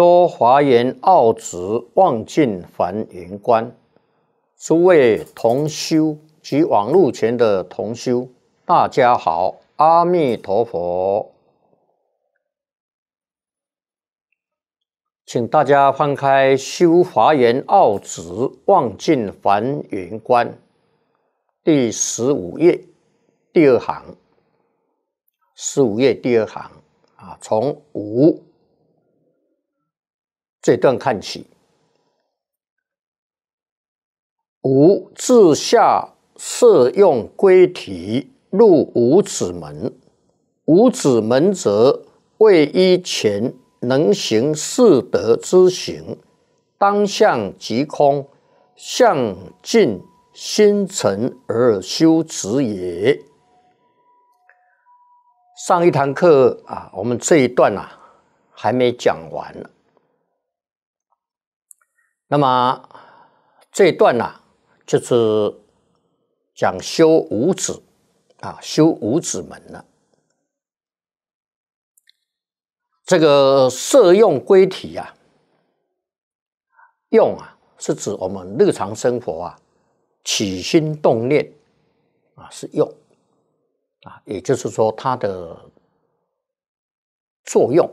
修华严奥旨望尽梵云观，诸位同修及网路前的同修，大家好，阿弥陀佛，请大家翻开《修华严奥旨望尽梵云观》第十五页第二行，十五页第二行啊，从五。这段看起，吾自下设用归体入五子门，五子门则位于前能行四德之行，当向极空，向尽心诚而修持也。上一堂课啊，我们这一段啊还没讲完。那么这一段呢，就是讲修五指啊，修五指门了。这个色用归体呀，用啊是指我们日常生活啊，起心动念啊是用啊，也就是说它的作用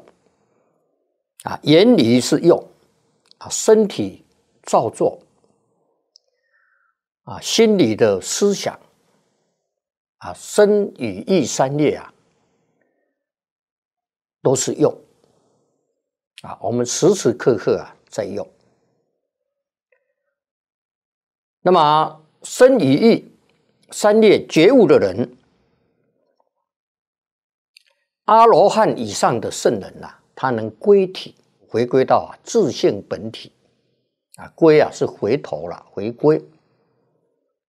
啊，原理是用啊，身体。造作啊，心里的思想啊，生与意三业啊，都是用啊，我们时时刻刻啊在用。那么，生与意三业觉悟的人，阿罗汉以上的圣人呐，他能归体，回归到啊、自性本体。啊，归啊是回头了，回归。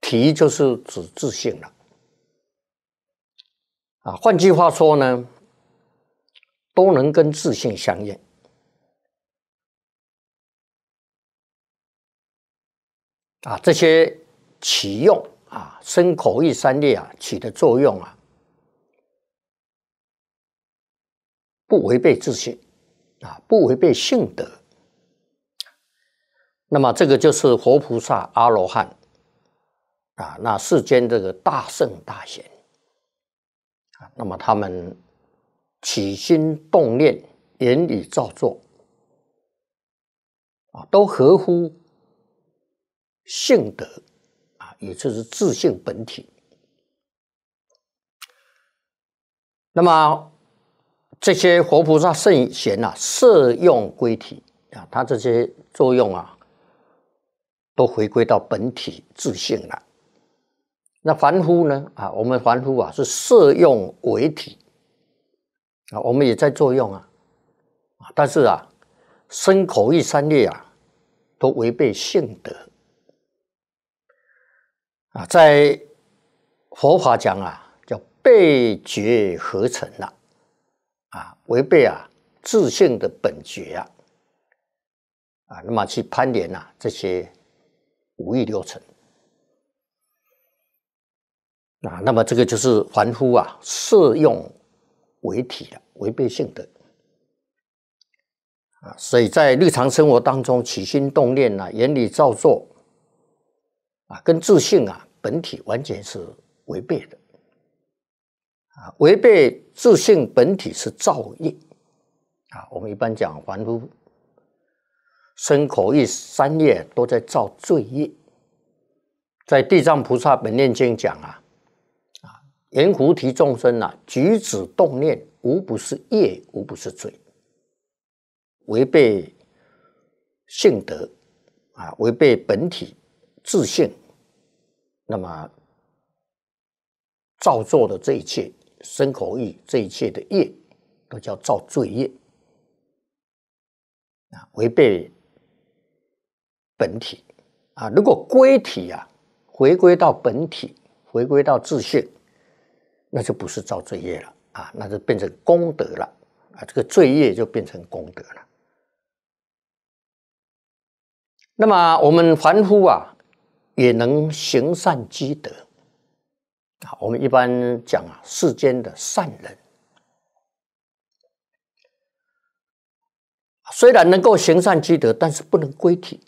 提就是指自信了。啊，换句话说呢，都能跟自信相应。啊，这些起用啊，身口意三列啊起的作用啊，不违背自信，啊，不违背性德。那么这个就是活菩萨、阿罗汉啊，那世间这个大圣大贤啊，那么他们起心动念、言语造作啊，都合乎性德啊，也就是自性本体。那么这些活菩萨圣贤啊，色用归体啊，他这些作用啊。都回归到本体自性了。那凡夫呢？啊，我们凡夫啊，是色用为体啊，我们也在作用啊，啊，但是啊，身口意三业啊，都违背性德啊，在佛法讲啊，叫背觉合成了啊，违背啊自性的本觉啊啊，那么去攀连呐这些。五欲六尘啊，那么这个就是凡夫啊，色用为体的，违背性的啊。所以在日常生活当中起心动念啊，眼里造作啊，跟自信啊本体完全是违背的啊，违背自信本体是造业啊。我们一般讲凡夫。身口意三业都在造罪业，在《地藏菩萨本念经》讲啊，啊，言菩提众生啊，举止动念，无不是业，无不是罪，违背性德啊，违背本体自性，那么造作的这一切身口意，这一切的业，都叫造罪业啊，违背。本体啊，如果归体呀，回归到本体，回归到自信，那就不是造罪业了啊，那就变成功德了啊，这个罪业就变成功德了。那么我们凡夫啊，也能行善积德啊，我们一般讲啊，世间的善人虽然能够行善积德，但是不能归体。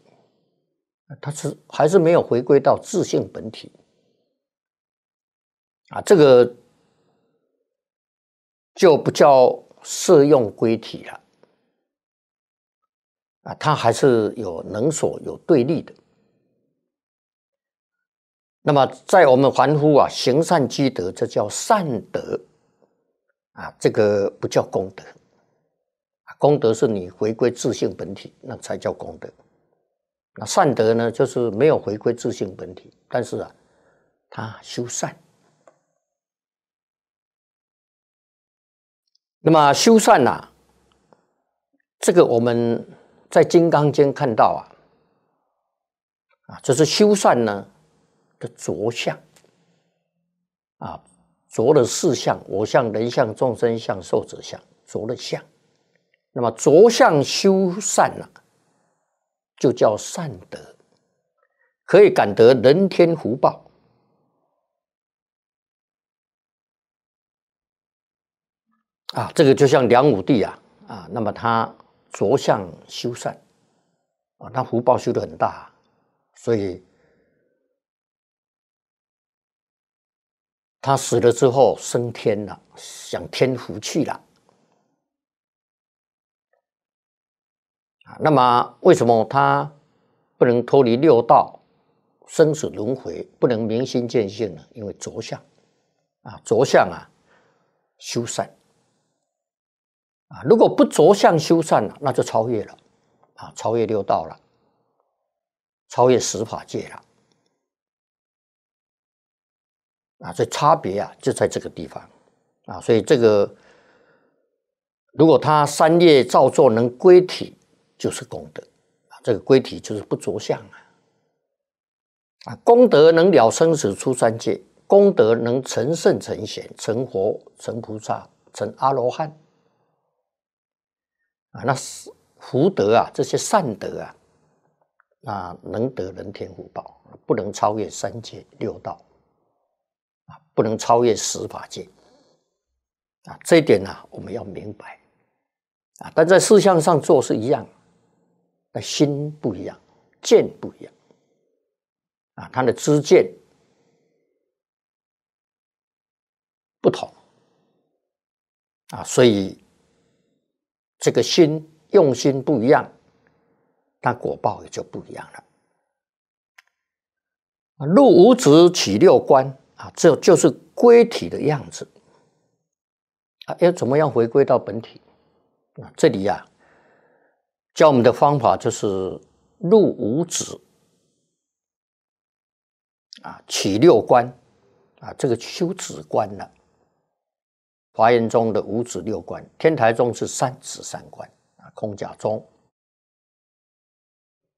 他是还是没有回归到自性本体啊，这个就不叫适用归体了啊，它还是有能所、有对立的。那么，在我们凡夫啊，行善积德，这叫善德啊，这个不叫功德。功德是你回归自性本体，那才叫功德。那善德呢，就是没有回归自性本体，但是啊，他修善。那么修善呐，这个我们在《金刚经》看到啊，啊，这是修善呢的着相，啊，着了四相：我相、人相、众生相、寿者相，着了相。那么着相修善了。就叫善德，可以感得人天福报啊！这个就像梁武帝啊，啊，那么他着相修善啊，他福报修得很大，所以他死了之后升天了，享天福去了。那么为什么他不能脱离六道生死轮回，不能明心见性呢？因为着相啊，着相啊，修善啊。如果不着相修善了，那就超越了啊，超越六道了，超越十法界了啊。这差别啊就在这个地方啊。所以这个，如果他三业造作能归体。就是功德啊，这个归体就是不着相啊啊！功德能了生死出三界，功德能成圣成贤成佛成菩萨成阿罗汉啊！那是福德啊，这些善德啊，那能得人天福报，不能超越三界六道啊，不能超越十法界啊！这一点呢，我们要明白啊，但在事项上做是一样。的心不一样，见不一样，啊，他的知见不同，啊，所以这个心用心不一样，那果报也就不一样了。啊，入五指起六观啊，这就是归体的样子。啊，要怎么样回归到本体？啊，这里呀。教我们的方法就是入五指，啊，起六关，啊，这个修止关呢。华严宗的五指六关，天台宗是三指三关，啊，空假中。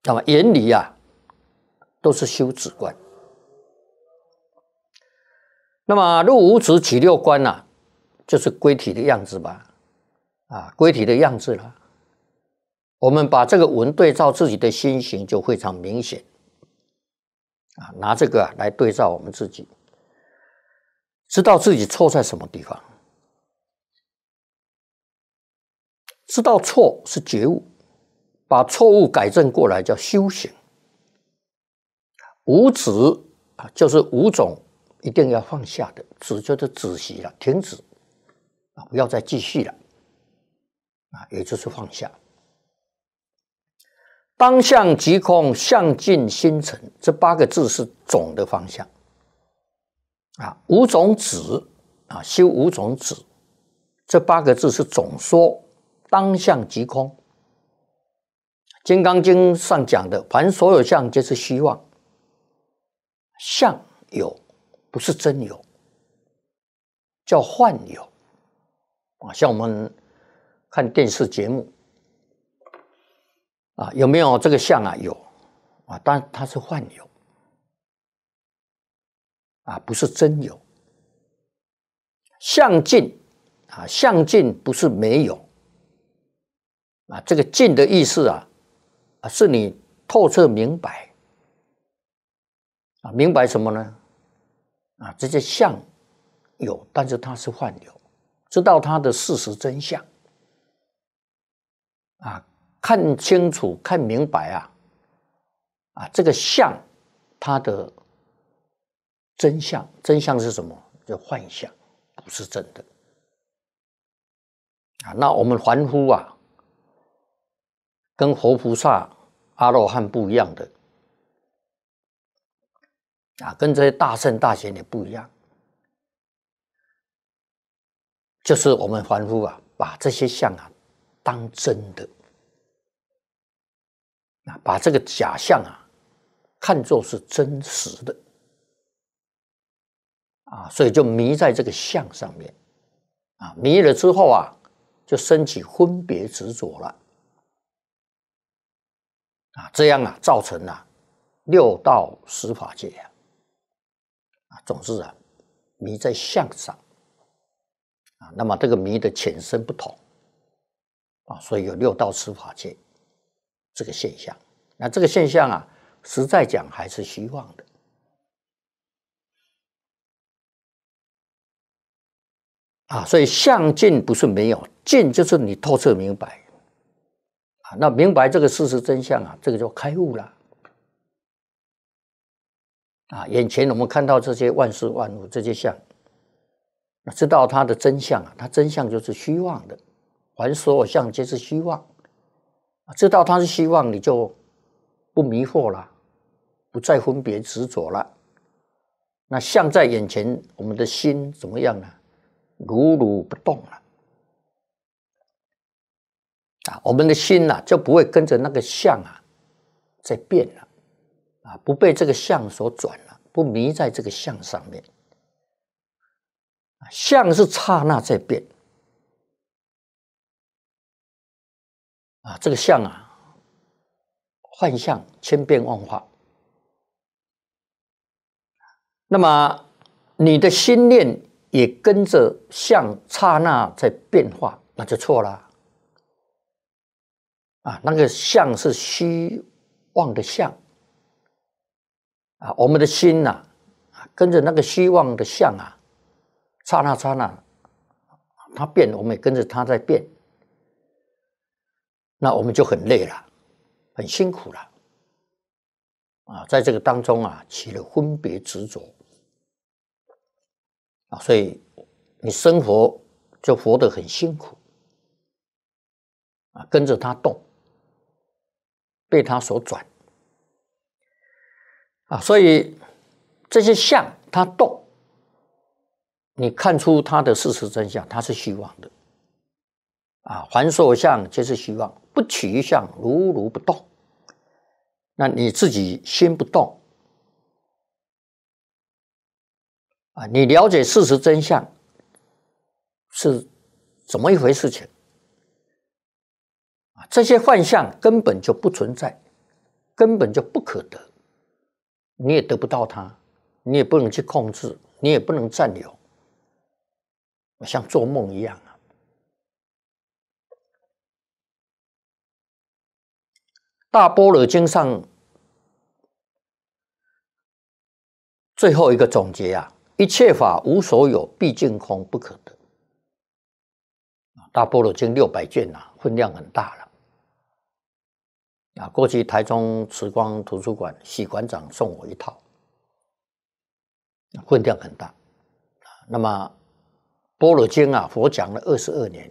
那么眼里啊，都是修止关。那么入五指起六关呢，就是归体的样子吧，啊，归体的样子了。我们把这个文对照自己的心形就非常明显。啊，拿这个来对照我们自己，知道自己错在什么地方，知道错是觉悟，把错误改正过来叫修行。五止啊，就是五种一定要放下的止，就是止息了，停止啊，不要再继续了，啊，也就是放下。当向即空，相尽心成，这八个字是总的方向。啊，五种子啊，修五种子，这八个字是总说。当相即空，《金刚经》上讲的，凡所有相，皆是虚妄。相有，不是真有，叫幻有。啊，像我们看电视节目。啊，有没有这个相啊？有，啊，但它是幻有，啊，不是真有。相尽，啊，相尽不是没有，啊，这个尽的意思啊，啊，是你透彻明白，啊，明白什么呢？啊，这些相有，但是它是幻有，知道它的事实真相，啊。看清楚，看明白啊！啊，这个相，它的真相，真相是什么？就幻象，不是真的。啊，那我们凡夫啊，跟佛菩萨、阿罗汉不一样的，啊，跟这些大圣大贤也不一样，就是我们凡夫啊，把这些相啊，当真的。啊，把这个假象啊，看作是真实的，啊，所以就迷在这个相上面，啊，迷了之后啊，就升起分别执着了，啊，这样啊，造成了六道十法界，啊，总之啊，迷在相上，啊，那么这个迷的浅深不同，啊，所以有六道十法界。这个现象，那这个现象啊，实在讲还是虚妄的啊。所以，相近不是没有近就是你透彻明白啊。那明白这个事实真相啊，这个就开悟了啊。眼前我们看到这些万事万物这些相，知道它的真相啊，它真相就是虚妄的，凡所有相皆是虚妄。知道他是希望，你就不迷惑了，不再分别执着了。那相在眼前，我们的心怎么样呢？如如不动了啊！我们的心啊，就不会跟着那个相啊在变了啊，不被这个相所转了，不迷在这个相上面啊。相是刹那在变。啊，这个相啊，幻象千变万化。那么你的心念也跟着相刹那在变化，那就错了。啊，那个相是希望的相。啊，我们的心呐，啊，跟着那个希望的相啊，刹那刹那，它变，我们也跟着它在变。那我们就很累了，很辛苦了，啊，在这个当中啊，起了分别执着，啊，所以你生活就活得很辛苦，啊，跟着他动，被他所转，啊，所以这些相他动，你看出他的事实真相，他是虚妄的，啊，凡所相皆是虚妄。不取一相，如如不动。那你自己心不动啊，你了解事实真相是怎么一回事情这些幻象根本就不存在，根本就不可得，你也得不到它，你也不能去控制，你也不能占有，像做梦一样啊。大般若经上最后一个总结啊，一切法无所有，毕竟空不可得。大般若经六百卷啊，分量很大了。啊，过去台中慈光图书馆许馆长送我一套，分量很大。那么般若经啊，佛讲了二十二年，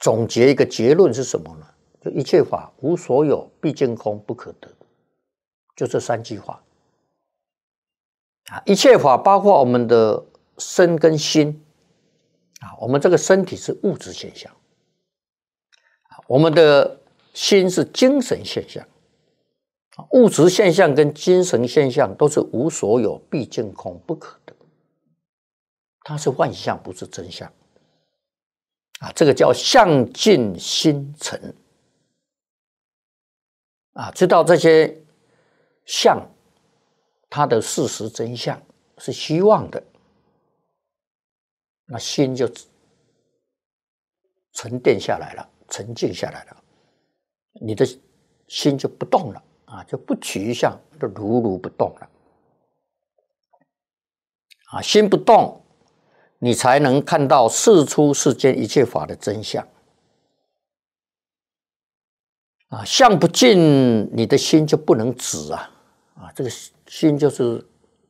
总结一个结论是什么呢？一切法无所有，毕竟空不可得，就这三句话啊！一切法包括我们的身跟心啊，我们这个身体是物质现象，我们的心是精神现象啊。物质现象跟精神现象都是无所有，毕竟空不可得，它是万象，不是真相啊。这个叫相尽心成。啊，知道这些相，它的事实真相是希望的，那心就沉淀下来了，沉静下来了，你的心就不动了，啊，就不取相，就如如不动了，啊，心不动，你才能看到世出世间一切法的真相。啊，相不进，你的心就不能止啊！啊，这个心就是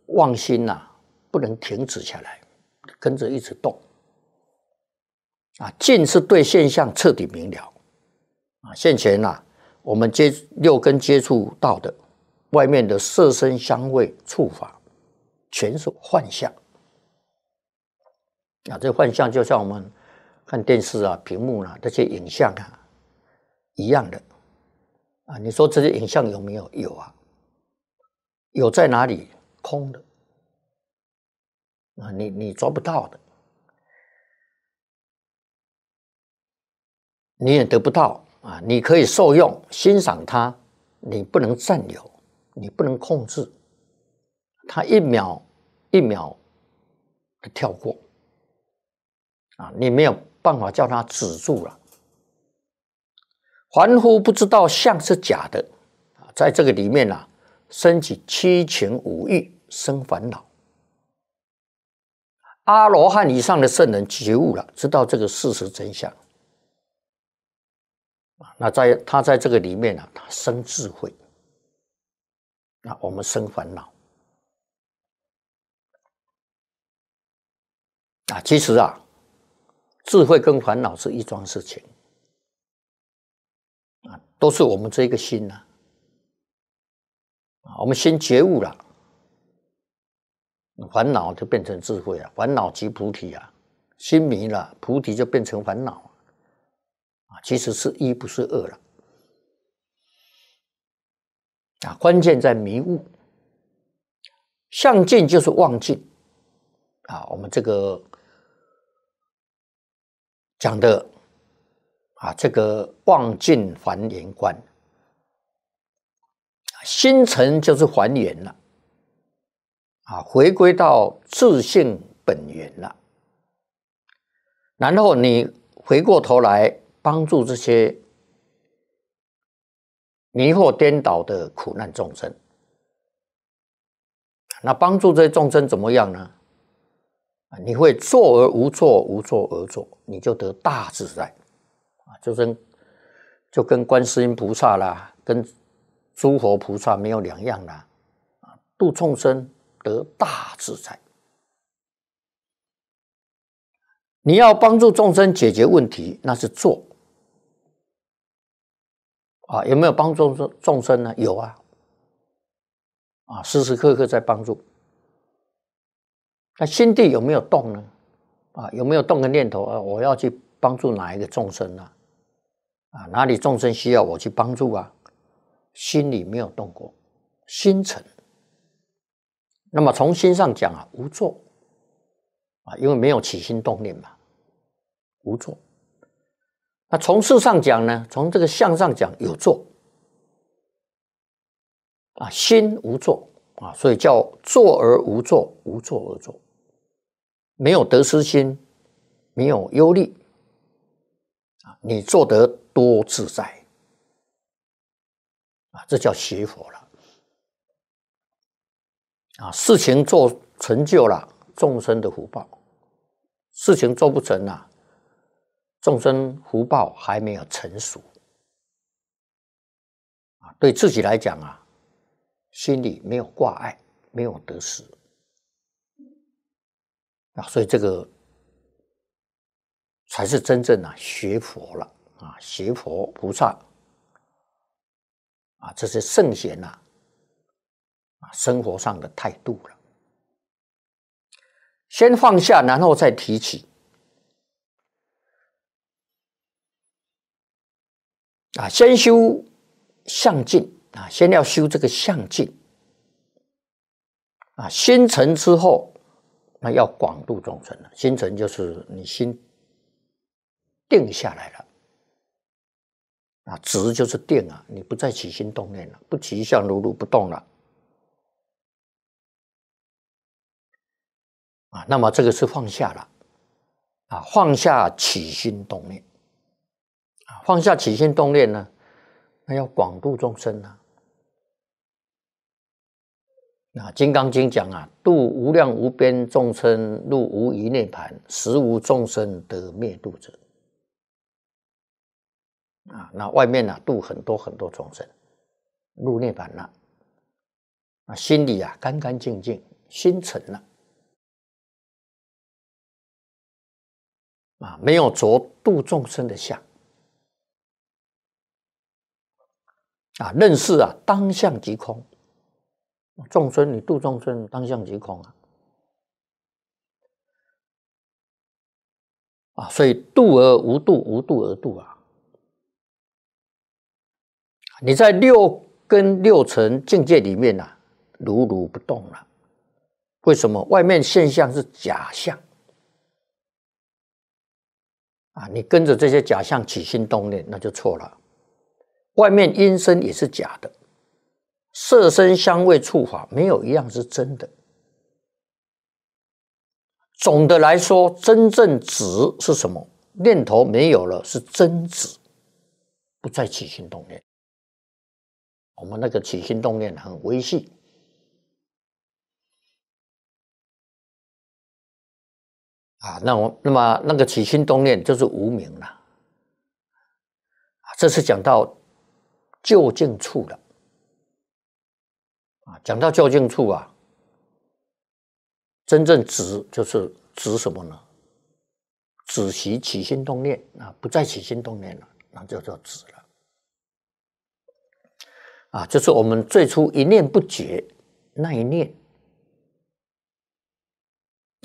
妄心呐，不能停止下来，跟着一直动。啊，静是对现象彻底明了。啊，现前呐，我们接六根接触到的外面的色身香味触法，全是幻象。啊，这幻象就像我们看电视啊、屏幕啊这些影像啊一样的。啊，你说这些影像有没有？有啊，有在哪里？空的啊，你你抓不到的，你也得不到啊。你可以受用、欣赏它，你不能占有，你不能控制，它一秒一秒的跳过啊，你没有办法叫它止住了。凡夫不知道相是假的啊，在这个里面呢，升起七情五欲，生烦恼。阿罗汉以上的圣人觉悟了，知道这个事实真相。那在他在这个里面呢，他生智慧。那我们生烦恼。啊，其实啊，智慧跟烦恼是一桩事情。都是我们这一个心呐，啊，我们先觉悟了，烦恼就变成智慧了，烦恼即菩提啊，心迷了，菩提就变成烦恼啊，其实是一不是二了，啊，关键在迷悟，相尽就是忘境，啊，我们这个讲的。啊，这个望尽还原观，心诚就是还原了，啊，回归到自性本源了。然后你回过头来帮助这些迷惑颠倒的苦难众生，那帮助这些众生怎么样呢？你会坐而无坐，无坐而坐，你就得大自在。就跟就跟观世音菩萨啦，跟诸佛菩萨没有两样啦，啊，度众生得大自在。你要帮助众生解决问题，那是做啊，有没有帮众生众生呢？有啊，啊，时时刻刻在帮助。那心地有没有动呢？啊，有没有动个念头啊？我要去帮助哪一个众生呢？啊，哪里众生需要我去帮助啊？心里没有动过，心诚。那么从心上讲啊，无作啊，因为没有起心动念嘛，无作。那从事上讲呢，从这个相上讲有作啊，心无作啊，所以叫作而无作，无作而作，没有得失心，没有忧虑。你做得多自在啊，这叫学佛了啊。事情做成就了，众生的福报；事情做不成了，众生福报还没有成熟啊。对自己来讲啊，心里没有挂碍，没有得失啊，所以这个。才是真正啊、学佛了啊，学佛菩萨，啊，这是圣贤呐，啊，生活上的态度了。先放下，然后再提起。啊，先修相境啊，先要修这个相境。啊，心诚之后，那要广度众生了。心诚就是你心。定下来了啊，直就是定啊，你不再起心动念了，不起相如如不动了啊。那么这个是放下了啊，放下起心动念啊，放下起心动念呢，那要广度众生呢。啊，《金刚经》讲啊，度无量无边众生入无余涅盘，实无众生得灭度者。啊，那外面呢度很多很多众生，入涅盘了，啊心里啊干干净净，心诚了，啊没有着度众生的相，啊认识啊当相即空，众生你度众生当相即空啊，啊所以度而无度，无度而度啊。你在六根六尘境界里面呐，如如不动了。为什么？外面现象是假象啊！你跟着这些假象起心动念，那就错了。外面音声也是假的，色声香味触法没有一样是真的。总的来说，真正止是什么？念头没有了，是真止，不再起心动念。我们那个起心动念很微细啊，那我那么那个起心动念就是无名了这次讲到究竟处了啊，讲到究竟处啊，真正指就是指什么呢？止息起心动念啊，不再起心动念了，那就叫止了。啊，就是我们最初一念不绝那一念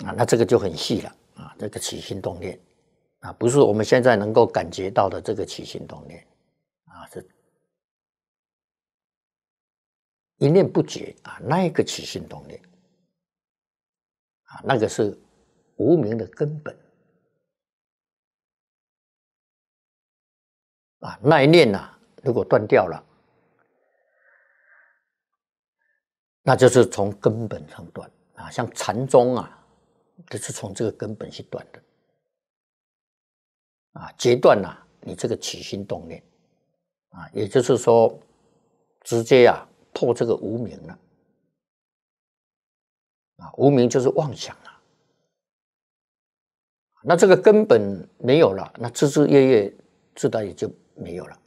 啊，那这个就很细了啊，这个起心动念啊，不是我们现在能够感觉到的这个起心动念啊，是一念不绝啊，那一个起心动念啊，那个是无名的根本啊，那一念呐，如果断掉了。那就是从根本上断啊，像禅宗啊，就是从这个根本去断的啊，截断了你这个起心动念啊，也就是说，直接啊破这个无名了啊，无名就是妄想啊，那这个根本没有了，那枝枝叶叶自然也就没有了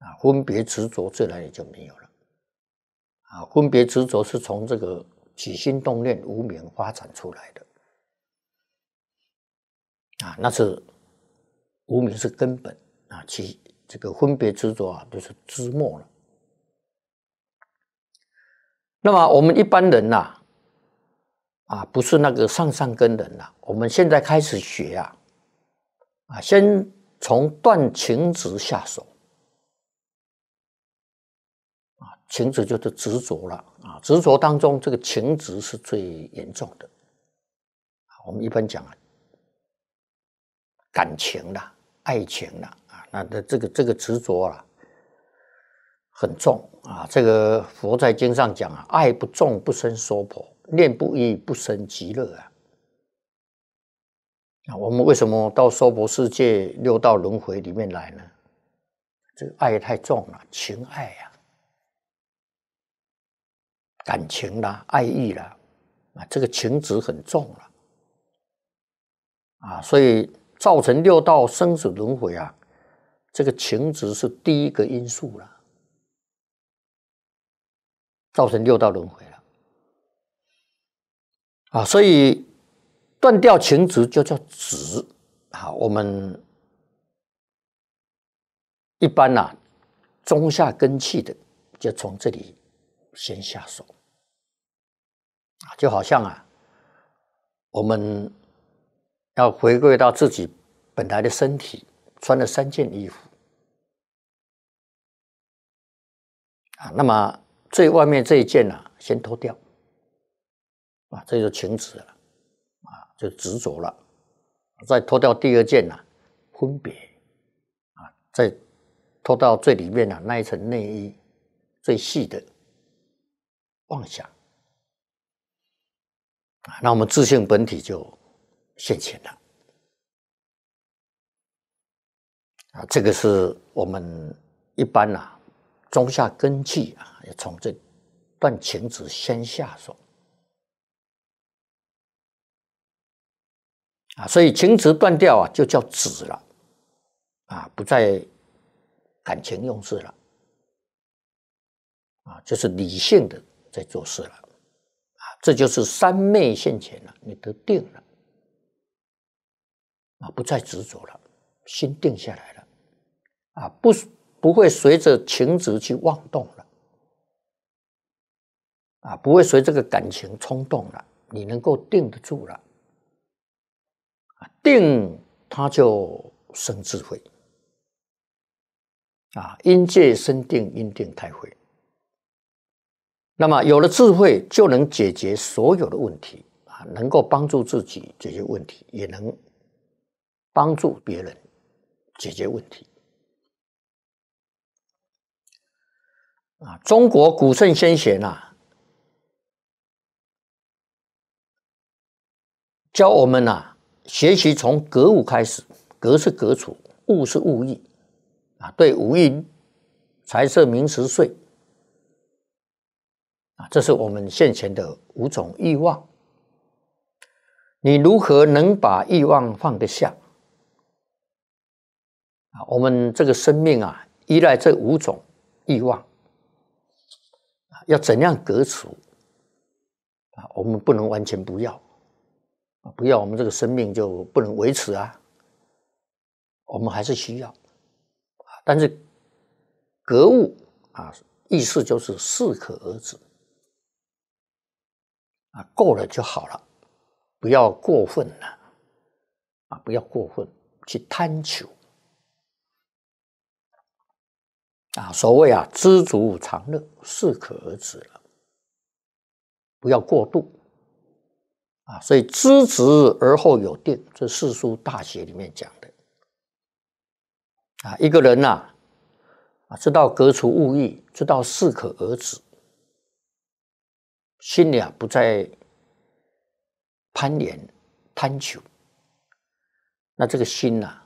啊，分别执着自然也就没有了。啊，分别执着是从这个起心动念无明发展出来的。啊，那是无明是根本啊，其这个分别执着啊，就是知末了。那么我们一般人呐，啊，不是那个上上根人呐，我们现在开始学啊，啊，先从断情执下手。情执就是执着了啊，执着当中，这个情执是最严重的。我们一般讲啊，感情啦、爱情啦啊，那这这个这个执着啊，很重啊。这个佛在经上讲啊，爱不重不生娑婆，念不一不生极乐啊。那我们为什么到娑婆世界六道轮回里面来呢？这个爱太重了，情爱呀。感情啦，爱意啦，啊，这个情执很重了，啊，所以造成六道生死轮回啊，这个情执是第一个因素了，造成六道轮回了，啊，所以断掉情执就叫值，啊，我们一般呐，中下根气的就从这里先下手。啊，就好像啊，我们要回归到自己本来的身体，穿了三件衣服啊，那么最外面这一件呢，先脱掉啊，这就停止了啊，就执着了；再脱掉第二件呢，分别啊，再脱到最里面啊、那一层内衣最细的妄想。那我们自信本体就现前了啊！这个是我们一般啊，中下根气啊，要从这段情子先下手啊，所以情执断掉啊，就叫止了啊，不再感情用事了啊，就是理性的在做事了。这就是三昧现前了，你得定了，啊，不再执着了，心定下来了，啊，不不会随着情执去妄动了，啊，不会随这个感情冲动了，你能够定得住了，定他就生智慧，啊，因界生定，因定太会。那么有了智慧，就能解决所有的问题啊！能够帮助自己解决问题，也能帮助别人解决问题。啊！中国古圣先贤呐，教我们呐，学习从格物开始。格是格处，物是物意。啊，对，无益财色名食睡。啊，这是我们现前的五种欲望。你如何能把欲望放得下？啊，我们这个生命啊，依赖这五种欲望要怎样革除？啊，我们不能完全不要啊，不要我们这个生命就不能维持啊。我们还是需要啊，但是格物啊，意思就是适可而止。啊，够了就好了，不要过分了，啊，不要过分去贪求，啊，所谓啊，知足常乐，适可而止了，不要过度，啊，所以知止而后有定，这四书大学里面讲的，啊，一个人呐，啊，知道格除物欲，知道适可而止。心里啊不再攀岩贪求，那这个心呐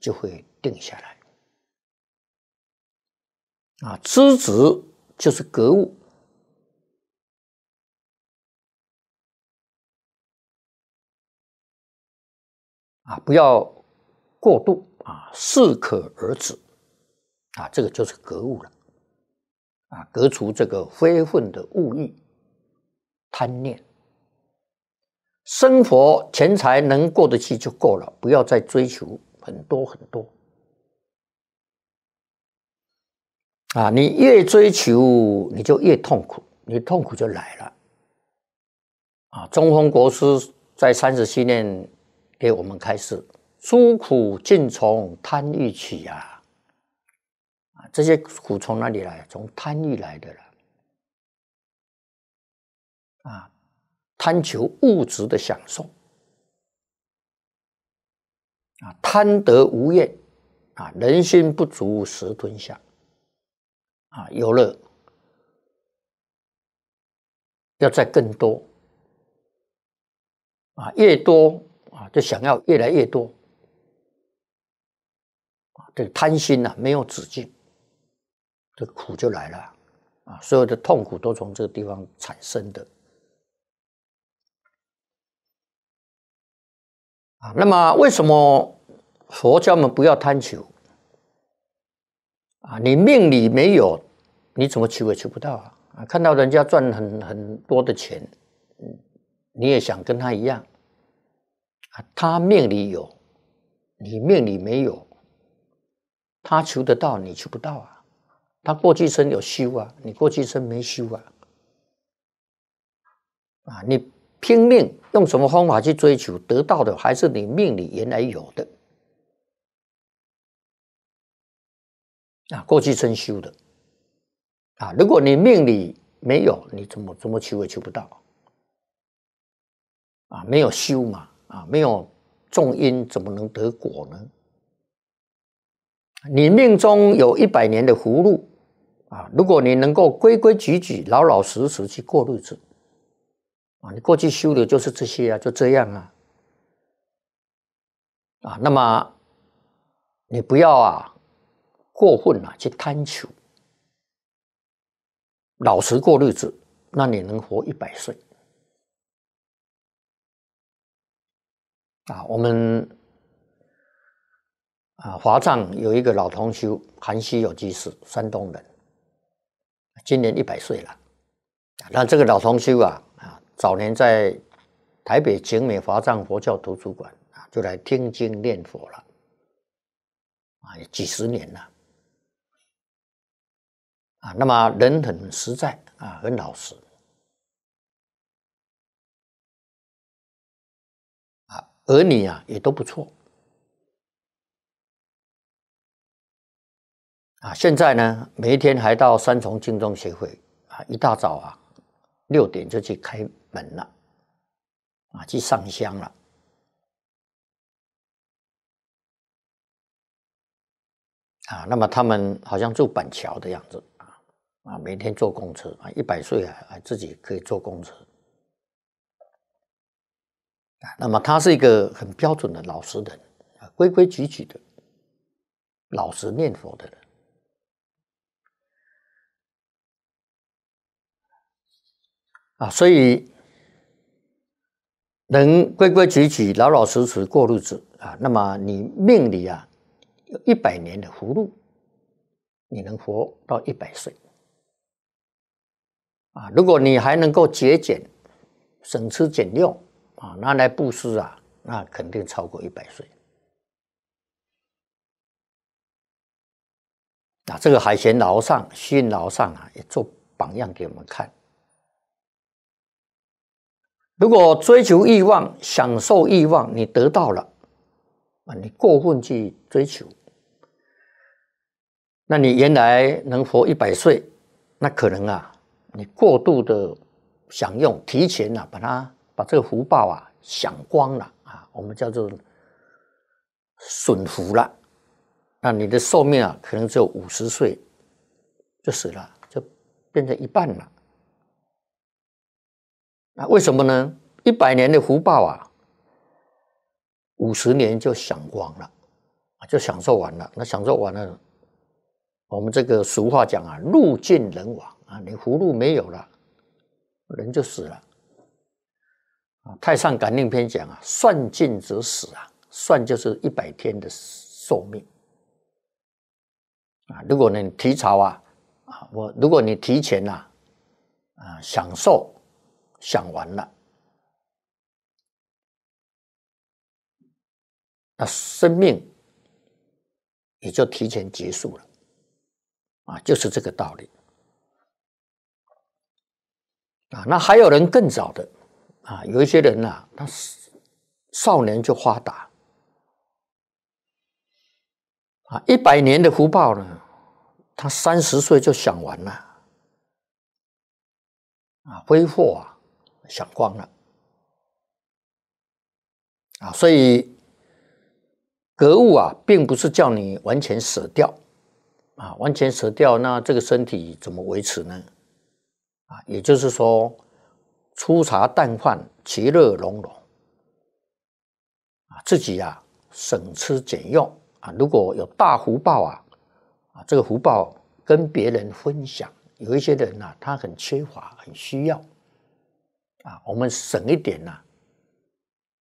就会定下来。啊，知止就是格物。啊，不要过度啊，适可而止啊，这个就是格物了。啊，格除这个非分的物欲。贪念，生活钱财能过得去就够了，不要再追求很多很多。啊，你越追求，你就越痛苦，你痛苦就来了。啊，中风国师在三十七年给我们开示：“诸苦尽从贪欲起啊，啊，这些苦从哪里来？从贪欲来的了。”啊，贪求物质的享受，啊，贪得无厌，啊，人心不足蛇吞象，啊，有了，要在更多，啊，越多，啊，就想要越来越多，啊，这个贪心呐，没有止境，这个苦就来了，啊，所有的痛苦都从这个地方产生的。啊，那么为什么佛教们不要贪求？啊，你命里没有，你怎么求也求不到啊？啊，看到人家赚很很多的钱，嗯，你也想跟他一样啊？他命里有，你命里没有，他求得到，你求不到啊？他过去生有修啊，你过去生没修啊？啊，你拼命。用什么方法去追求得到的，还是你命里原来有的啊？过去曾修的啊，如果你命里没有，你怎么怎么求也求不到啊？没有修嘛，啊，没有种因，怎么能得果呢？你命中有一百年的福禄啊，如果你能够规规矩矩、老老实实去过日子。啊，你过去修的就是这些啊，就这样啊。啊，那么你不要啊，过分啊去贪求，老实过日子，那你能活一百岁。啊，我们啊，华藏有一个老同修韩熙有居士，山东人，今年一百岁了。那这个老同修啊。早年在台北景美华藏佛教图书馆啊，就来听经念佛了啊，几十年了啊。那么人很实在啊，很老实啊，儿女啊也都不错啊。现在呢，每一天还到三重经中协会啊，一大早啊，六点就去开。门了，啊，去上香了，啊，那么他们好像住板桥的样子，啊，啊，每天坐公车，啊，一百岁啊，自己可以坐公车，啊，那么他是一个很标准的老实人，啊，规规矩矩的，老实念佛的人，啊，所以。能规规矩矩、老老实实过日子啊，那么你命里啊有一百年的福禄，你能活到一百岁啊。如果你还能够节俭、省吃俭用啊，拿来布施啊，那肯定超过一百岁。啊，这个海贤老上、心老上啊，也做榜样给我们看。如果追求欲望、享受欲望，你得到了啊，你过分去追求，那你原来能活一百岁，那可能啊，你过度的享用，提前啊把它把这个福报啊享光了啊，我们叫做损福了，那你的寿命啊可能只有五十岁就死了，就变成一半了。那为什么呢？一百年的福报啊，五十年就享光了，啊，就享受完了。那享受完了，我们这个俗话讲啊，路尽人亡啊，你福禄没有了，人就死了。啊，《太上感应篇》讲啊，算尽则死啊，算就是一百天的寿命。啊，如果你提早啊，啊，我如果你提前啊，啊，享受。想完了，那生命也就提前结束了，啊，就是这个道理。啊，那还有人更早的，啊，有一些人啊，他少年就发达，啊，一百年的福报呢，他三十岁就想完了，啊，挥霍啊。想光了啊，所以格物啊，并不是叫你完全舍掉啊，完全舍掉，那这个身体怎么维持呢？啊，也就是说粗茶淡饭，其乐融融啊，自己啊省吃俭用啊，如果有大福报啊啊，这个福报跟别人分享，有一些人呢，他很缺乏，很需要。啊，我们省一点呢，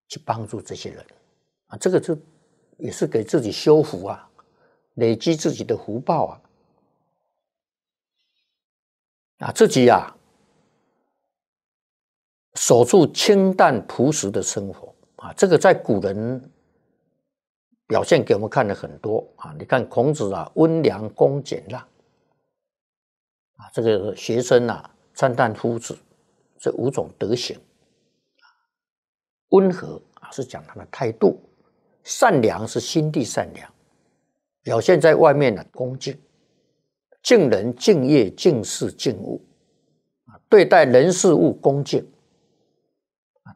去帮助这些人啊，这个就也是给自己修福啊，累积自己的福报啊，啊，自己呀，守住清淡朴实的生活啊，这个在古人表现给我们看了很多啊，你看孔子啊，温良恭俭让啊，这个学生啊，赞叹夫子。这五种德行，温和啊是讲他的态度，善良是心地善良，表现在外面呢恭敬，敬人、敬业、敬事、敬物，啊对待人事物恭敬，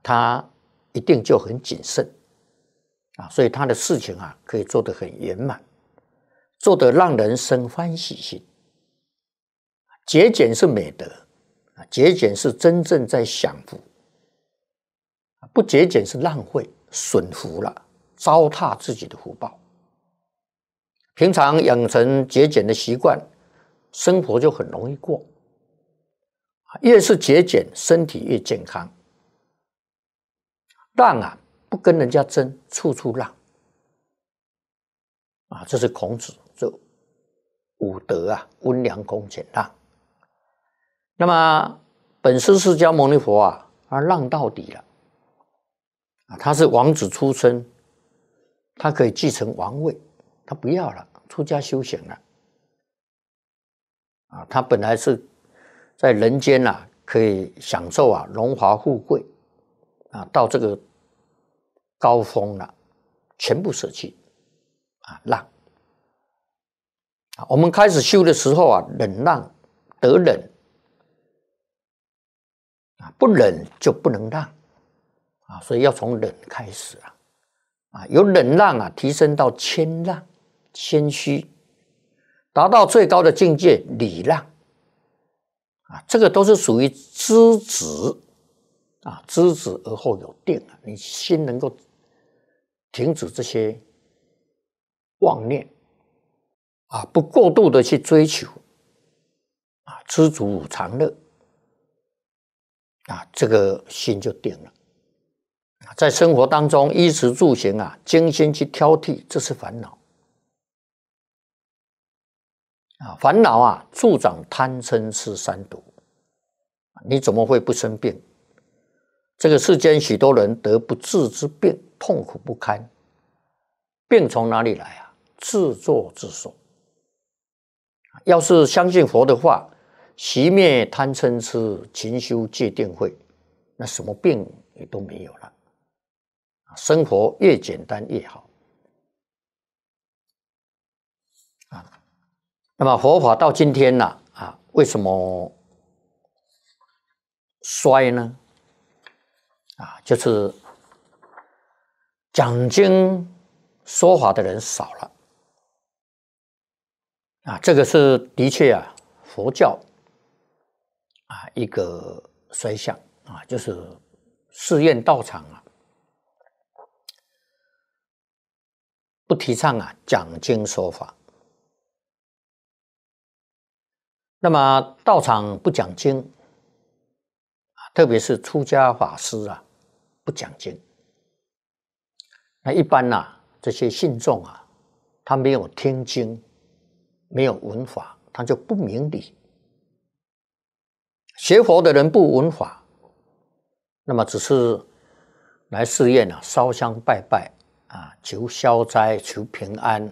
他一定就很谨慎，啊所以他的事情啊可以做得很圆满，做得让人生欢喜心，节俭是美德。节俭是真正在享福，不节俭是浪费、损福了，糟蹋自己的福报。平常养成节俭的习惯，生活就很容易过。越是节俭，身体越健康。让啊，不跟人家争，处处让。啊，这是孔子这五德啊：温良恭俭让。那么，本师释迦牟尼佛啊，他浪到底了啊！他是王子出身，他可以继承王位，他不要了，出家修行了啊！他本来是在人间呐，可以享受啊荣华富贵啊，到这个高峰了，全部舍弃啊，让啊！我们开始修的时候啊，忍让得忍。不忍就不能让，啊，所以要从忍开始啊，啊，由忍让啊提升到谦让、谦虚，达到最高的境界礼让，啊，这个都是属于知止，啊，知止而后有定啊，你心能够停止这些妄念，啊，不过度的去追求，啊，知足常乐。啊，这个心就定了。啊，在生活当中，衣食住行啊，精心去挑剔，这是烦恼。啊，烦恼啊，助长贪嗔痴三毒。你怎么会不生病？这个世间许多人得不治之病，痛苦不堪。病从哪里来啊？自作自受。要是相信佛的话。息灭贪嗔痴，勤修戒定慧，那什么病也都没有了。啊，生活越简单越好。啊，那么佛法到今天呢？啊，为什么衰呢？啊，就是讲经说法的人少了。啊，这个是的确啊，佛教。啊，一个衰相啊，就是试验道场啊，不提倡啊讲经说法。那么道场不讲经特别是出家法师啊，不讲经。那一般呐，这些信众啊，他没有听经，没有闻法，他就不明理。学佛的人不闻法，那么只是来试验啊，烧香拜拜啊，求消灾、求平安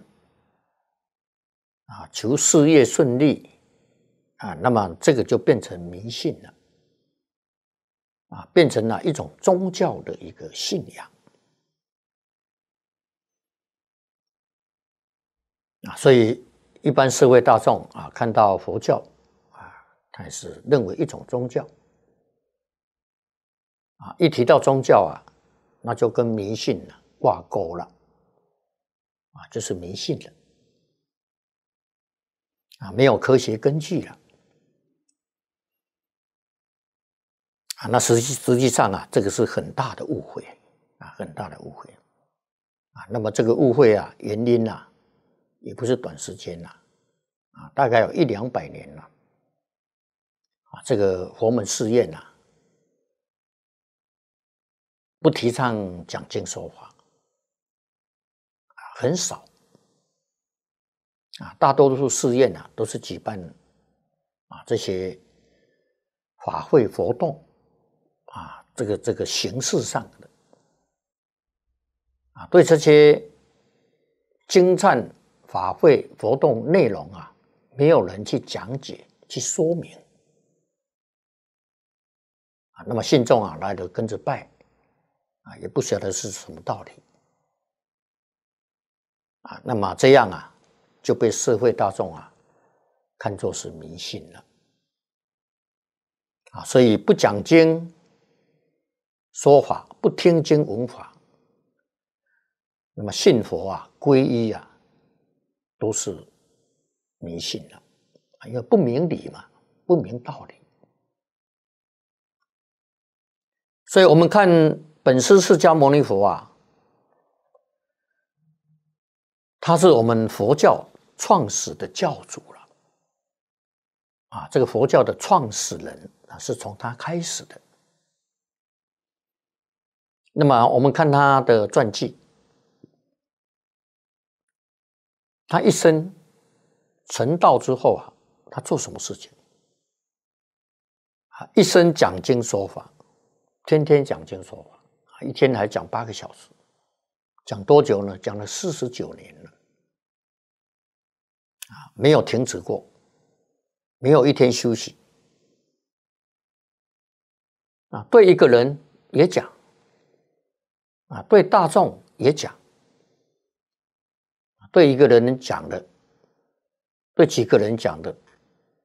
啊，求事业顺利啊，那么这个就变成迷信了啊，变成了一种宗教的一个信仰啊，所以一般社会大众啊，看到佛教。还是认为一种宗教啊，一提到宗教啊，那就跟迷信了挂钩了啊，这是迷信的啊，没有科学根据了啊，那实际实际上啊，这个是很大的误会啊，很大的误会啊，那么这个误会啊，原因啊，也不是短时间呐啊，大概有一两百年了。这个佛门寺院呐，不提倡讲经说法很少啊。大多数寺院呐，都是举办啊这些法会活动啊，这个这个形式上的啊，对这些经忏法会活动内容啊，没有人去讲解、去说明。那么信众啊，来的跟着拜，啊，也不晓得是什么道理，啊，那么这样啊，就被社会大众啊看作是迷信了，啊，所以不讲经说法，不听经闻法，那么信佛啊、皈依啊，都是迷信了，因为不明理嘛，不明道理。所以我们看本师释迦牟尼佛啊，他是我们佛教创始的教主了，啊，这个佛教的创始人啊，是从他开始的。那么我们看他的传记，他一生成道之后啊，他做什么事情？啊，一生讲经说法。天天讲经说法，一天还讲八个小时，讲多久呢？讲了四十九年了，啊，没有停止过，没有一天休息。啊，对一个人也讲，啊，对大众也讲，对一个人讲的，对几个人讲的，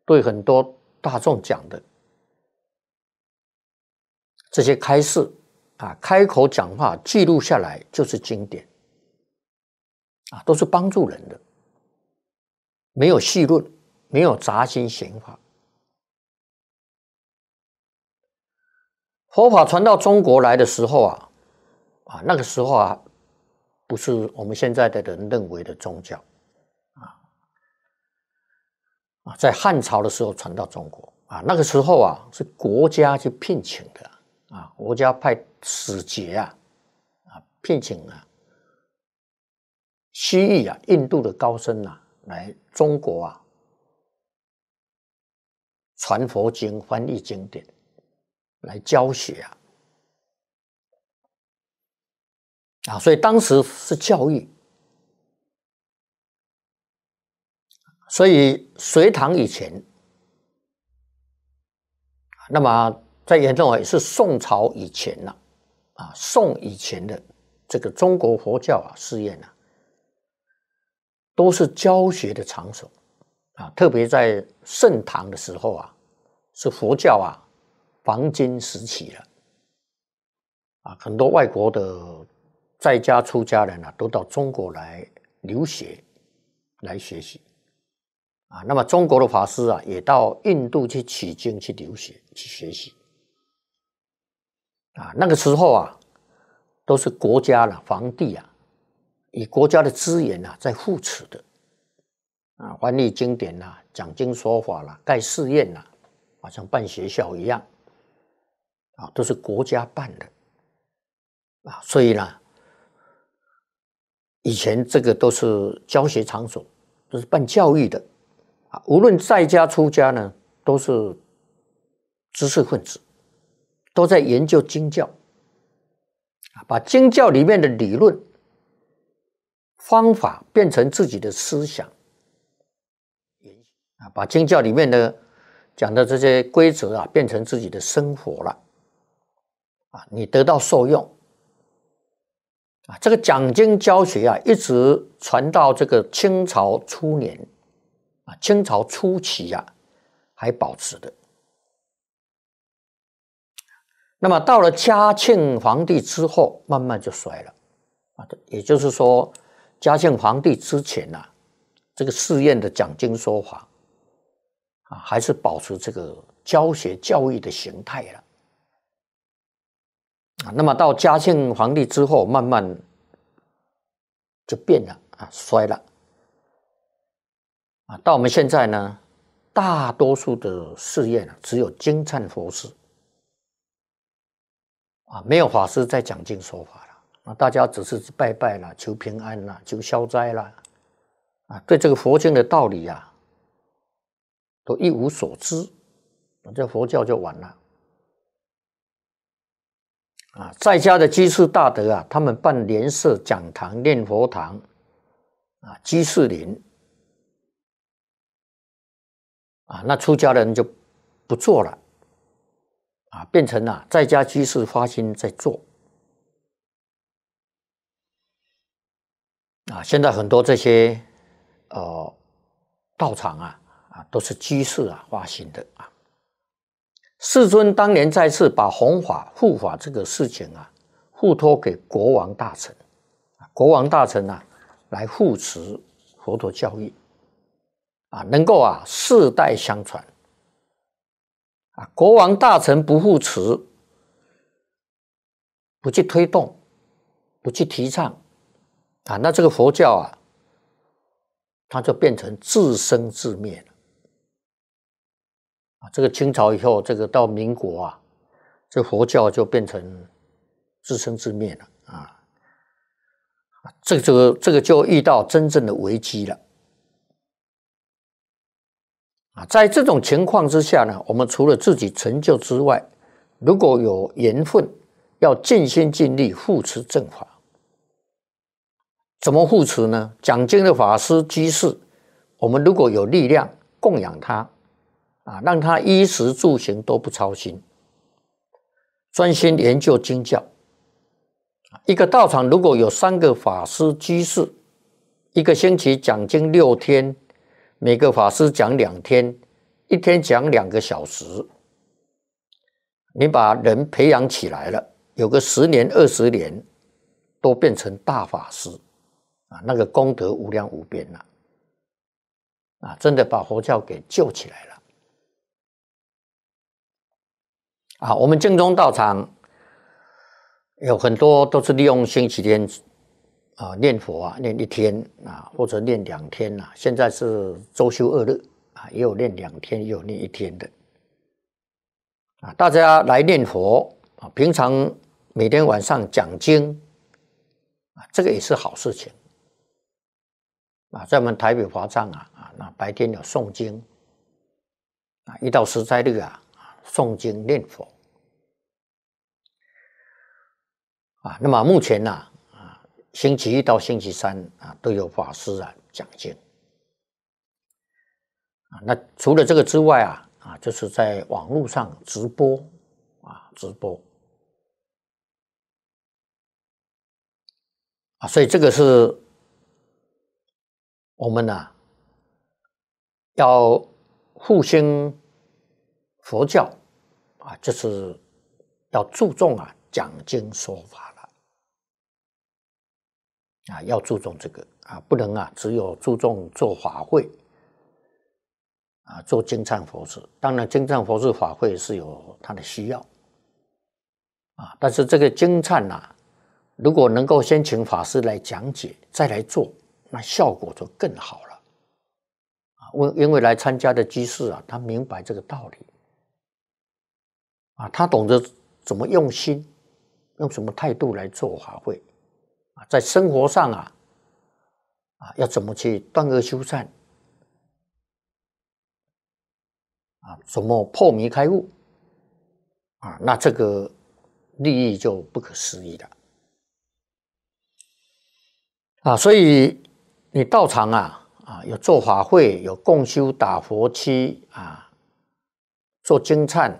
对很多大众讲的。这些开示啊，开口讲话记录下来就是经典啊，都是帮助人的，没有戏论，没有杂心闲话。佛法传到中国来的时候啊，啊那个时候啊，不是我们现在的人认为的宗教啊啊，在汉朝的时候传到中国啊，那个时候啊是国家去聘请的。啊，国家派使节啊，啊，聘请啊西域啊、印度的高僧啊来中国啊传佛经、翻译经典、来教学啊，啊，所以当时是教育，所以隋唐以前，那么。再严重啊，也是宋朝以前呐、啊，宋以前的这个中国佛教啊，寺院呐。都是教学的场所，啊，特别在盛唐的时候啊，是佛教啊黄金时期了，啊，很多外国的在家出家人啊，都到中国来留学来学习，啊，那么中国的法师啊，也到印度去取经去留学去学习。啊，那个时候啊，都是国家啦，皇帝啊，以国家的资源啊在扶持的，啊，翻译经典啦，讲经说法啦，盖寺院啦，好像办学校一样，啊，都是国家办的，啊，所以呢，以前这个都是教学场所，都是办教育的，啊，无论在家出家呢，都是知识分子。都在研究经教，啊，把经教里面的理论、方法变成自己的思想，啊，把经教里面的讲的这些规则啊，变成自己的生活了，啊，你得到受用，啊，这个讲经教学啊，一直传到这个清朝初年，啊，清朝初期呀，还保持的。那么到了嘉庆皇帝之后，慢慢就衰了，啊，也就是说，嘉庆皇帝之前呢，这个寺院的讲经说法，啊，还是保持这个教学教育的形态了，啊，那么到嘉庆皇帝之后，慢慢就变了，啊，衰了，啊，到我们现在呢，大多数的寺院啊，只有金灿佛寺。啊，没有法师在讲经说法了，啊，大家只是拜拜了，求平安了，求消灾了，啊，对这个佛经的道理啊，都一无所知，这佛教就完了。啊，在家的居士大德啊，他们办莲社讲堂、念佛堂，啊，居士林，啊，那出家人就不做了。啊，变成了在家居士发心在做。啊，现在很多这些，呃，道场啊，啊，都是居士啊发心的啊。世尊当年再次把弘法护法这个事情啊，付托给国王大臣，国王大臣呢，来护持佛陀教育，啊，能够啊，世代相传。啊，国王大臣不护持，不去推动，不去提倡，啊，那这个佛教啊，它就变成自生自灭了。啊，这个清朝以后，这个到民国啊，这佛教就变成自生自灭了。啊，这个这个这个就遇到真正的危机了。在这种情况之下呢，我们除了自己成就之外，如果有缘分，要尽心尽力护持正法。怎么护持呢？讲经的法师居士，我们如果有力量供养他，啊，让他衣食住行都不操心，专心研究经教。一个道场如果有三个法师居士，一个星期讲经六天。每个法师讲两天，一天讲两个小时，你把人培养起来了，有个十年二十年，都变成大法师，啊，那个功德无量无边呐，啊，真的把佛教给救起来了，啊，我们净宗道场有很多都是利用星期天。啊，念佛啊，念一天啊，或者念两天呐。现在是周休二日啊，也有念两天，也有念一天的啊。大家来念佛啊，平常每天晚上讲经啊，这个也是好事情啊。在我们台北华藏啊啊，那白天有诵经啊，一到十斋日啊，诵经念佛啊。啊，那么目前呢？星期一到星期三啊，都有法师啊讲经啊。那除了这个之外啊，啊就是在网络上直播啊，直播啊。所以这个是我们呢要复兴佛教啊，就是要注重啊讲经说法。啊，要注重这个啊，不能啊，只有注重做法会，啊，做精忏佛事。当然，精忏佛事法会是有它的需要，啊，但是这个精忏呐，如果能够先请法师来讲解，再来做，那效果就更好了，啊，为因为来参加的居士啊，他明白这个道理，啊，他懂得怎么用心，用什么态度来做法会。在生活上啊，啊，要怎么去断恶修善，啊，怎么破迷开悟，啊，那这个利益就不可思议了，啊，所以你道场啊，啊，有做法会，有共修打佛七啊，做经忏，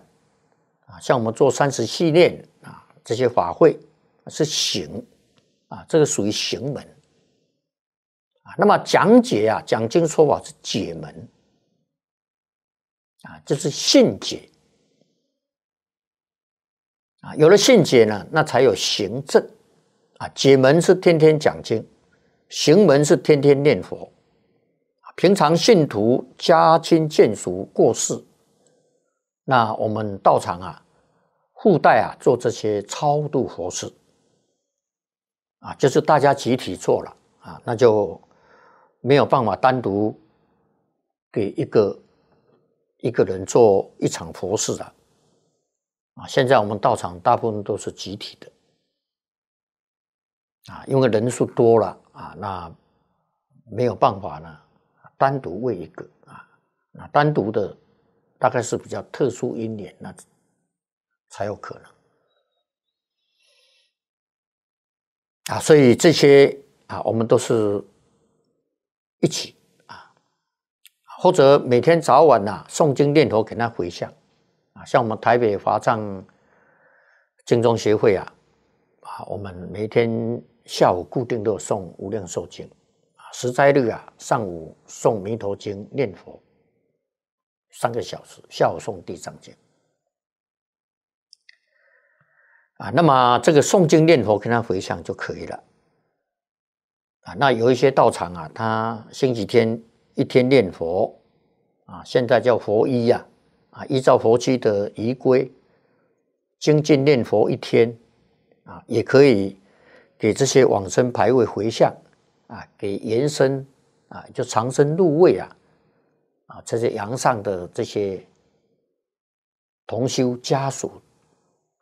啊，像我们做三十七列啊，这些法会是行。啊，这个属于行门啊。那么讲解啊，讲经说法是解门啊，这是信解啊。有了信解呢，那才有行证啊。解门是天天讲经，行门是天天念佛。平常信徒家亲眷属过世，那我们道场啊，附带啊做这些超度佛事。啊，就是大家集体做了啊，那就没有办法单独给一个一个人做一场佛事了啊。现在我们道场大部分都是集体的啊，因为人数多了啊，那没有办法呢，单独为一个啊，那单独的大概是比较特殊一点，那才有可能。啊，所以这些啊，我们都是一起啊，或者每天早晚啊，诵经念佛给他回向啊。像我们台北华藏经中协会啊，啊，我们每天下午固定都诵《无量寿经》啊，十斋日啊，上午诵《弥陀经》念佛三个小时，下午诵《地藏经》。啊，那么这个诵经念佛跟他回向就可以了。啊，那有一些道场啊，他星期天一天念佛，啊，现在叫佛一呀，啊，依照佛区的仪规，精进念佛一天，啊，也可以给这些往生牌位回向，啊，给延伸啊，就长生入位啊，啊，这些阳上的这些同修家属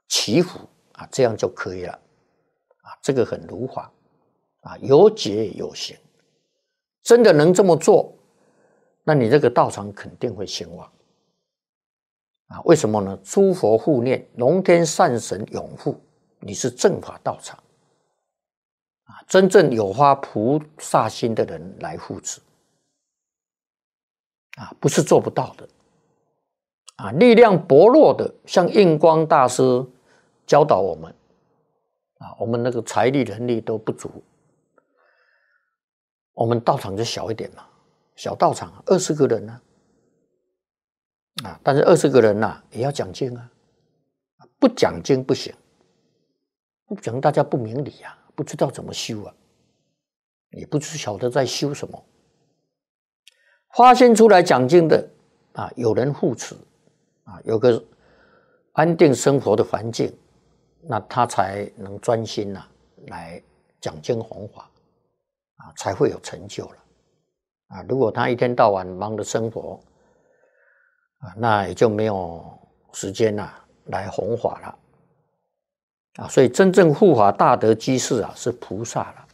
祈福。这样就可以了，啊，这个很如法，啊，有解有行，真的能这么做，那你这个道场肯定会兴旺，啊，为什么呢？诸佛护念，龙天善神永护，你是正法道场，啊，真正有发菩萨心的人来护持，啊，不是做不到的，啊，力量薄弱的，像印光大师。教导我们啊，我们那个财力人力都不足，我们道场就小一点嘛，小道场二十个人啊，啊，但是二十个人呐也要讲经啊，不讲经不行，不讲大家不明理啊，不知道怎么修啊，也不知晓得在修什么，发现出来讲经的啊，有人护持啊，有个安定生活的环境。那他才能专心呐，来讲经弘法啊，才会有成就了啊！如果他一天到晚忙着生活啊，那也就没有时间呐来弘法了啊！所以，真正护法大德居士啊，是菩萨了，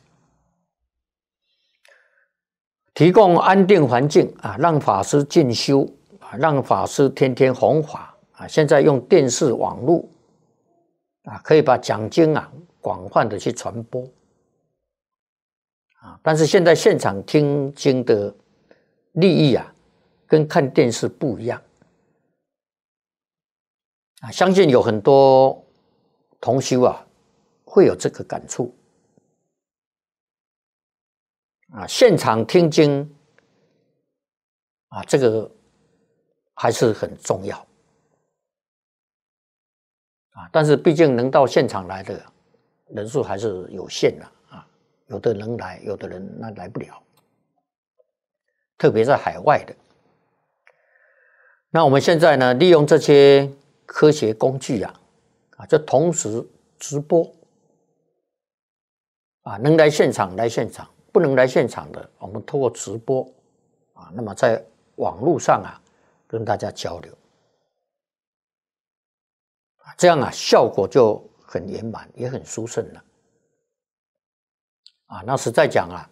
提供安定环境啊，让法师进修啊，让法师天天弘法啊！现在用电视网络。啊，可以把讲经啊广泛的去传播，啊，但是现在现场听经的利益啊，跟看电视不一样，啊，相信有很多同修啊，会有这个感触，啊，现场听经，啊，这个还是很重要。啊，但是毕竟能到现场来的，人数还是有限的啊。有的人来，有的人那来不了，特别在海外的。那我们现在呢，利用这些科学工具啊，啊，就同时直播啊，能来现场来现场，不能来现场的，我们通过直播啊，那么在网络上啊，跟大家交流。这样啊，效果就很圆满，也很舒顺了。啊，那实在讲啊，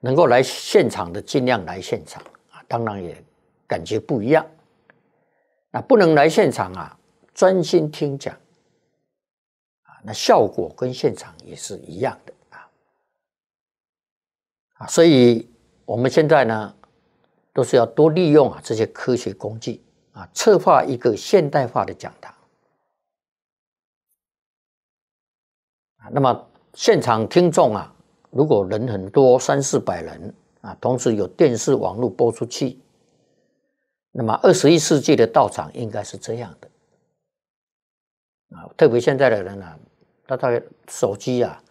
能够来现场的尽量来现场啊，当然也感觉不一样。那不能来现场啊，专心听讲啊，那效果跟现场也是一样的啊。啊，所以我们现在呢，都是要多利用啊这些科学工具啊，策划一个现代化的讲堂。那么现场听众啊，如果人很多，三四百人啊，同时有电视、网络播出器，那么二十一世纪的道场应该是这样的啊。特别现在的人啊，他他手机啊，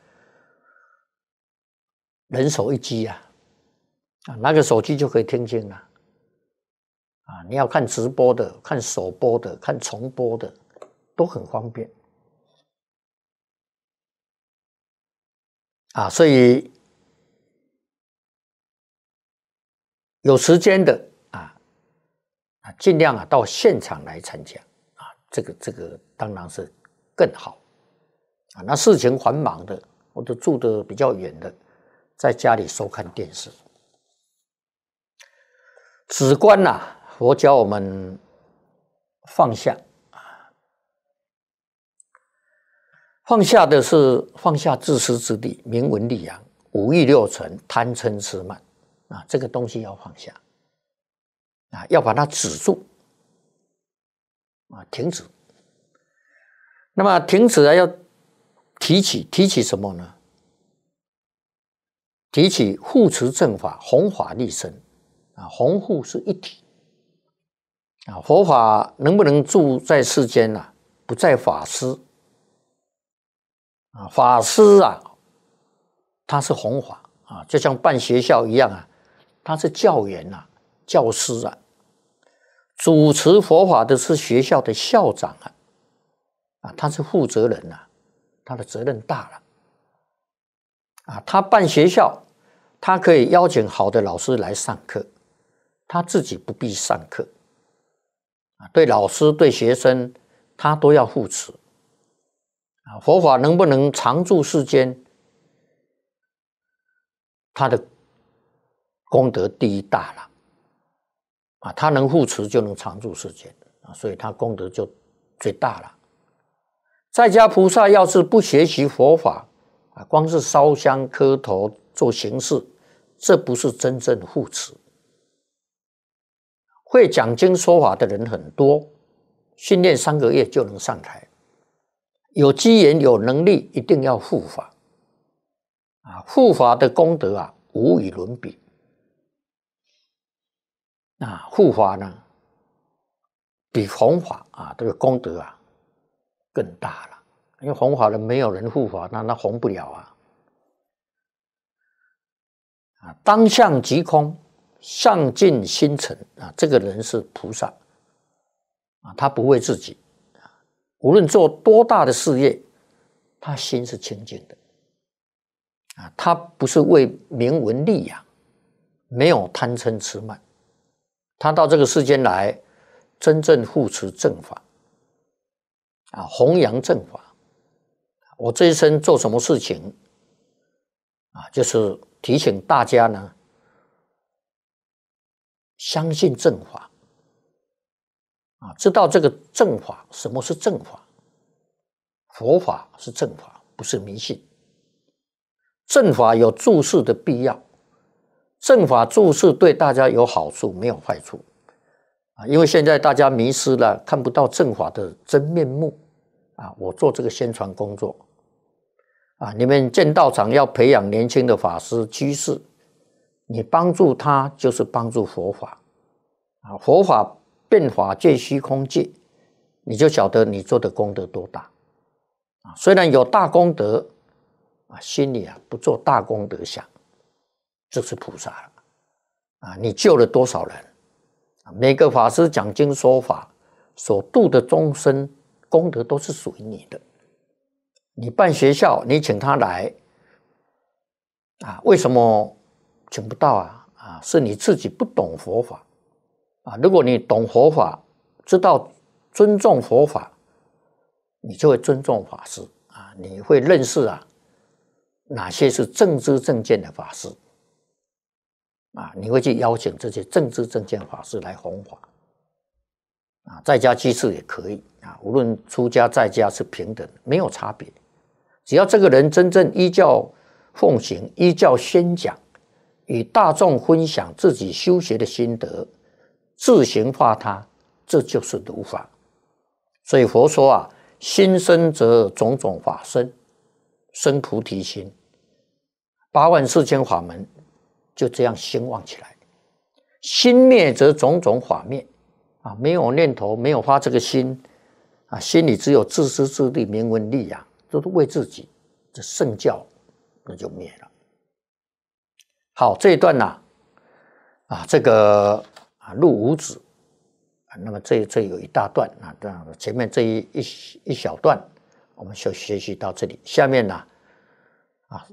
人手一机啊，啊，拿个手机就可以听清了啊。你要看直播的、看首播的、看重播的，都很方便。啊，所以有时间的啊，啊，尽量啊到现场来参加啊，这个这个当然是更好啊。那事情繁忙的，或者住的比较远的，在家里收看电视，只观呐，佛教我们放下。放下的是放下自私自利、明文利养、五欲六尘、贪嗔痴慢啊，这个东西要放下啊，要把它止住啊，停止。那么停止啊，要提起提起什么呢？提起护持正法、弘法利身啊，弘护是一体啊。佛法能不能住在世间呢？不在法师。啊，法师啊，他是弘法啊，就像办学校一样啊，他是教员呐，教师啊，主持佛法的是学校的校长啊，啊，他是负责人呐，他的责任大了，啊，他办学校，他可以邀请好的老师来上课，他自己不必上课，啊，对老师、对学生，他都要扶持。佛法能不能常住世间？他的功德第一大了啊！他能护持，就能常住世间啊，所以他功德就最大了。在家菩萨要是不学习佛法啊，光是烧香磕头做形式，这不是真正的护持。会讲经说法的人很多，训练三个月就能上台。有机缘、有能力，一定要护法啊！护法的功德啊，无与伦比啊！护法呢，比弘法啊，这个功德啊，更大了。因为弘法的没有人护法，那那弘不了啊！啊，当相即空，上尽心诚啊！这个人是菩萨啊，他不为自己。无论做多大的事业，他心是清净的啊！他不是为名闻利养，没有贪嗔痴慢，他到这个世间来，真正护持正法啊，弘扬正法。我这一生做什么事情啊？就是提醒大家呢，相信正法。啊，知道这个正法，什么是正法？佛法是正法，不是迷信。正法有注释的必要，正法注释对大家有好处，没有坏处。啊，因为现在大家迷失了，看不到正法的真面目。啊，我做这个宣传工作。啊，你们建道场要培养年轻的法师居士，你帮助他就是帮助佛法。啊，佛法。变法见虚空界，你就晓得你做的功德多大啊！虽然有大功德啊，心里啊不做大功德想，就是菩萨了啊！你救了多少人啊？每个法师讲经说法所度的众生功德都是属于你的。你办学校，你请他来啊？为什么请不到啊？啊，是你自己不懂佛法。啊，如果你懂佛法，知道尊重佛法，你就会尊重法师啊，你会认识啊哪些是正知正见的法师啊，你会去邀请这些正知正见法师来弘法啊，在家居士也可以啊，无论出家在家是平等，没有差别，只要这个人真正依教奉行，依教宣讲，与大众分享自己修学的心得。自行化他，这就是如法。所以佛说啊，心生则种种法生，生菩提心，八万四千法门就这样兴旺起来。心灭则种种法灭，啊，没有念头，没有发这个心，啊，心里只有自私自利、名闻利养，都是为自己，这圣教那就灭了。好，这一段呢，啊，这个。入五指啊，那么这这有一大段啊，这样前面这一一一小段，我们就学习到这里，下面呢啊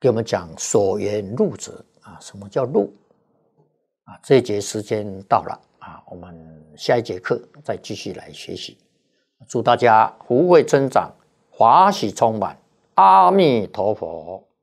给我们讲所言入指啊，什么叫入啊？这一节时间到了啊，我们下一节课再继续来学习。祝大家福慧增长，法喜充满，阿弥陀佛。